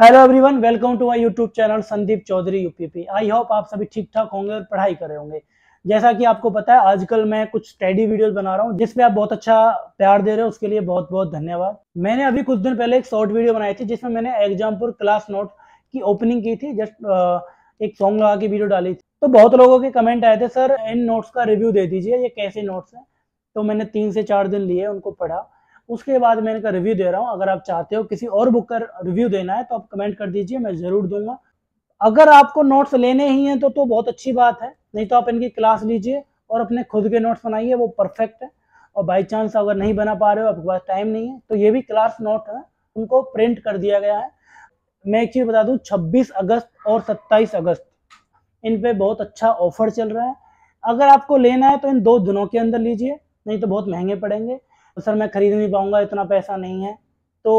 hello everyone welcome to my YouTube channel Sandeep Chaudhary UPP I hope आप सभी ठीक ठाक होंगे और पढ़ाई कर रहे होंगे जैसा कि आपको पता है आजकल मैं कुछ स्टडी वीडियोस बना रहा हूँ जिसमें आप बहुत अच्छा प्यार दे रहे हो उसके लिए बहुत बहुत धन्यवाद मैंने अभी कुछ दिन पहले एक शॉर्ट वीडियो बनाई थी जिसमें मैंने एग्जामपुर क्लास नोट की ओपनिंग की थी जस्ट एक सॉन्ग लगा के वीडियो डाली थी तो बहुत लोगों के कमेंट आए थे सर इन नोट्स का रिव्यू दे दीजिए ये कैसे नोट्स हैं तो मैंने तीन से चार दिन लिए उनको पढ़ा उसके बाद मैं इनका रिव्यू दे रहा हूँ अगर आप चाहते हो किसी और बुक का रिव्यू देना है तो आप कमेंट कर दीजिए मैं ज़रूर दूंगा अगर आपको नोट्स लेने ही हैं तो तो बहुत अच्छी बात है नहीं तो आप इनकी क्लास लीजिए और अपने खुद के नोट्स बनाइए वो परफेक्ट है और बाई चांस अगर नहीं बना पा रहे हो आपके पास टाइम नहीं है तो ये भी क्लास नोट है उनको प्रिंट कर दिया गया है मैं एक चीज़ बता दूँ छब्बीस अगस्त और सत्ताईस अगस्त इन पर बहुत अच्छा ऑफर चल रहा है अगर आपको लेना है तो इन दो दिनों के अंदर लीजिए नहीं तो बहुत महंगे पड़ेंगे तो सर मैं खरीद नहीं पाऊंगा इतना पैसा नहीं है तो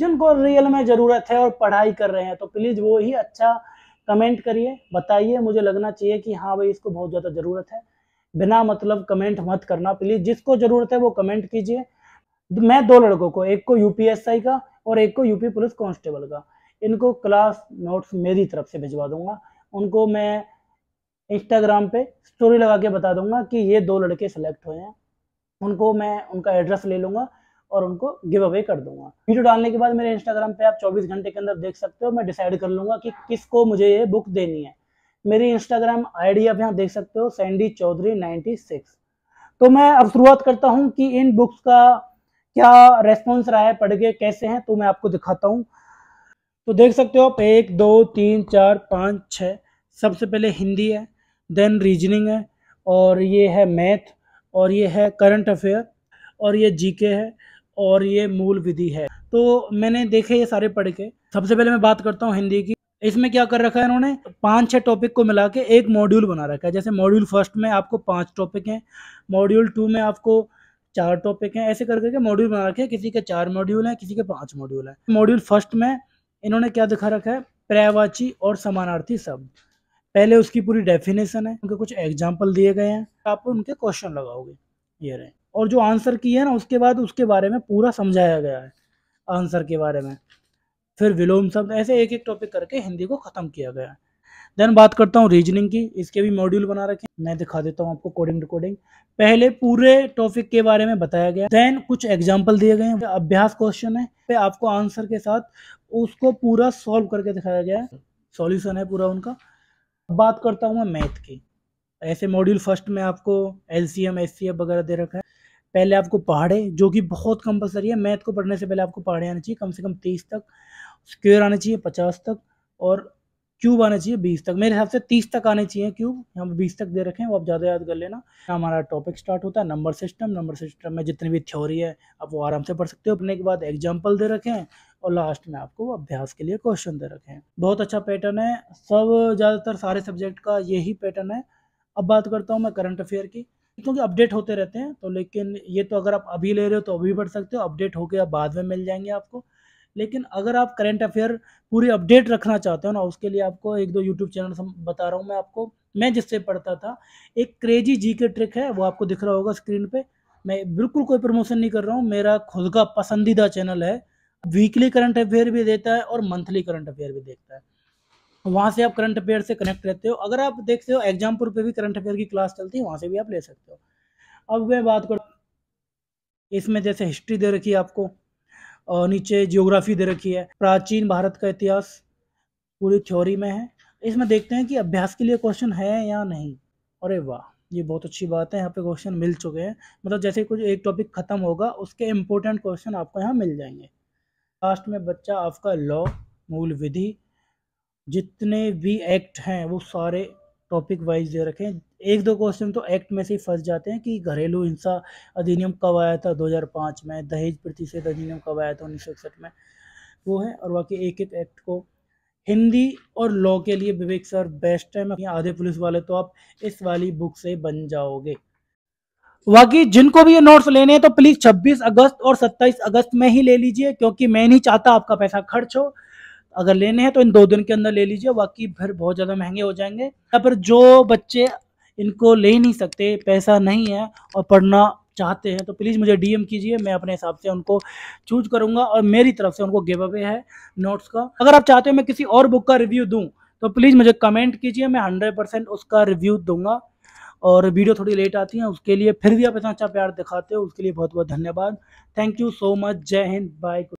जिनको रियल में ज़रूरत है और पढ़ाई कर रहे हैं तो प्लीज़ वो ही अच्छा कमेंट करिए बताइए मुझे लगना चाहिए कि हाँ भाई इसको बहुत ज़्यादा ज़रूरत है बिना मतलब कमेंट मत करना प्लीज़ जिसको ज़रूरत है वो कमेंट कीजिए मैं दो लड़कों को एक को यूपीएसआई का और एक को यूपी पुलिस कांस्टेबल का इनको क्लास नोट्स मेरी तरफ से भिजवा दूंगा उनको मैं इंस्टाग्राम पे स्टोरी लगा के बता दूंगा कि ये दो लड़के सेलेक्ट हुए हैं उनको मैं उनका एड्रेस ले लूंगा और उनको गिव अवे कर दूंगा वीडियो डालने के बाद मेरे इंस्टाग्राम पे आप 24 घंटे के अंदर देख सकते हो मैं डिसाइड कर लूंगा कि किसको मुझे ये बुक देनी है मेरी इंस्टाग्राम आईडी आप यहाँ देख सकते हो सैंडी चौधरी 96 तो मैं अब शुरुआत करता हूँ कि इन बुक्स का क्या रेस्पॉन्स रहा है पढ़ के कैसे हैं तो मैं आपको दिखाता हूँ तो देख सकते हो आप एक दो तीन चार पाँच छः सबसे पहले हिंदी है देन रीजनिंग है और ये है मैथ और ये है करंट अफेयर और ये जीके है और ये मूल विधि है तो मैंने देखे ये सारे पढ़ के सबसे पहले मैं बात करता हूँ हिंदी की इसमें क्या कर रखा है इन्होंने पांच छह टॉपिक को मिला के एक मॉड्यूल बना रखा है जैसे मॉड्यूल फर्स्ट में आपको पांच टॉपिक हैं मॉड्यूल टू में आपको चार टॉपिक हैं ऐसे कर करके मॉड्यूल बना रखे हैं किसी के चार मॉड्यूल हैं किसी के पांच मॉड्यूल हैं मॉड्यूल फर्स्ट में इन्होंने क्या दिखा रखा है पर्यावाची और समानार्थी शब्द पहले उसकी पूरी डेफिनेशन है उनके कुछ एग्जाम्पल दिए गए हैं आप उनके क्वेश्चन लगाओगे ये रहे और जो आंसर की है ना उसके बाद उसके बारे में पूरा समझाया गया है आंसर के बारे में फिर विलोम शब्द ऐसे एक एक टॉपिक करके हिंदी को ख़त्म किया गया है देन बात करता हूँ रीजनिंग की इसके भी मॉड्यूल बना रखे मैं दिखा देता हूँ आपको कोडिंग रिकॉर्डिंग पहले पूरे टॉपिक के बारे में बताया गया देन कुछ एग्जाम्पल दिए गए हैं अभ्यास क्वेश्चन है पे आपको आंसर के साथ उसको पूरा सॉल्व करके दिखाया गया है सॉल्यूशन है पूरा उनका बात करता हूँ मैं मैथ की ऐसे मॉड्यूल फर्स्ट में आपको L C M S C F वगैरह दे रखा है पहले आपको पहाड़े जो कि बहुत कंपलसरी है मैथ को पढ़ने से पहले आपको पहाड़े आने चाहिए कम से कम तीस तक स्क्वेयर आने चाहिए पचास तक और क्यूब आना चाहिए बीस तक मेरे हिसाब से तीस तक आने चाहिए क्यूब यहाँ पर बीस तक दे रखें वो आप ज़्यादा याद कर लेना हमारा टॉपिक स्टार्ट होता है नंबर सिस्टम नंबर सिस्टम में जितनी भी थ्योरी है आप वो आराम से पढ़ सकते हो अपने के बाद एग्जाम्पल दे रखें और लास्ट में आपको अभ्यास के लिए क्वेश्चन दे रखें बहुत अच्छा पैटर्न है सब ज़्यादातर सारे सब्जेक्ट का यही पैटर्न है अब बात करता हूँ मैं करंट अफेयर की क्योंकि अपडेट होते रहते हैं तो लेकिन ये तो अगर आप अभी ले रहे हो तो अभी पढ़ सकते हो अपडेट हो आप बाद में मिल जाएंगे आपको लेकिन अगर आप करंट अफेयर पूरी अपडेट रखना चाहते हो ना उसके लिए आपको एक दो यूट्यूब चैनल बता रहा हूँ मैं आपको मैं जिससे पढ़ता था एक क्रेजी जी के ट्रिक है वो आपको दिख रहा होगा स्क्रीन पे मैं बिल्कुल कोई प्रमोशन नहीं कर रहा हूँ मेरा खुद का पसंदीदा चैनल है वीकली करंट अफेयर भी देता है और मंथली करंट अफेयर भी देखता है वहाँ से आप करंट अफेयर से कनेक्ट रहते हो अगर आप देखते हो एग्जामपुर पे भी करंट अफेयर की क्लास चलती है वहाँ से भी आप ले सकते हो अब मैं बात करूँ इसमें जैसे हिस्ट्री दे रखी है आपको और नीचे जियोग्राफी दे रखी है प्राचीन भारत का इतिहास पूरी थ्योरी में है इसमें देखते हैं कि अभ्यास के लिए क्वेश्चन है या नहीं अरे वाह ये बहुत अच्छी बात है यहाँ पे क्वेश्चन मिल चुके हैं मतलब जैसे कुछ एक टॉपिक ख़त्म होगा उसके इम्पोर्टेंट क्वेश्चन आपको यहाँ मिल जाएंगे लास्ट में बच्चा आपका लॉ मूल विधि जितने भी एक्ट हैं वो सारे टॉपिक वाइज दे रखे हैं एक दो क्वेश्चन तो एक्ट में से ही फंस जाते हैं कि घरेलू हिंसा अधिनियम कब आया था 2005 में दहेज प्रतिशत अधिनियम कब आया था उन्नीस में वो है और बाकी एक एक एक्ट को हिंदी और लॉ के लिए विवेक सर बेस्ट है मैं आधे पुलिस वाले तो आप इस वाली बुक से बन जाओगे बाकी जिनको भी ये नोट्स लेने हैं तो प्लीज़ 26 अगस्त और 27 अगस्त में ही ले लीजिए क्योंकि मैं नहीं चाहता आपका पैसा खर्च हो अगर लेने हैं तो इन दो दिन के अंदर ले लीजिए बाकी फिर बहुत ज़्यादा महंगे हो जाएंगे या फिर जो बच्चे इनको ले ही नहीं सकते पैसा नहीं है और पढ़ना चाहते हैं तो प्लीज़ मुझे डीएम कीजिए मैं अपने हिसाब से उनको चूज करूँगा और मेरी तरफ से उनको गिव अवे है नोट्स का अगर आप चाहते हो मैं किसी और बुक का रिव्यू दूँ तो प्लीज़ मुझे कमेंट कीजिए मैं हंड्रेड परसेंट उसका रिव्यू दूंगा और वीडियो थोड़ी लेट आती है उसके लिए फिर भी आप इतना अच्छा प्यार दिखाते हो उसके लिए बहुत बहुत धन्यवाद थैंक यू सो मच जय हिंद बाय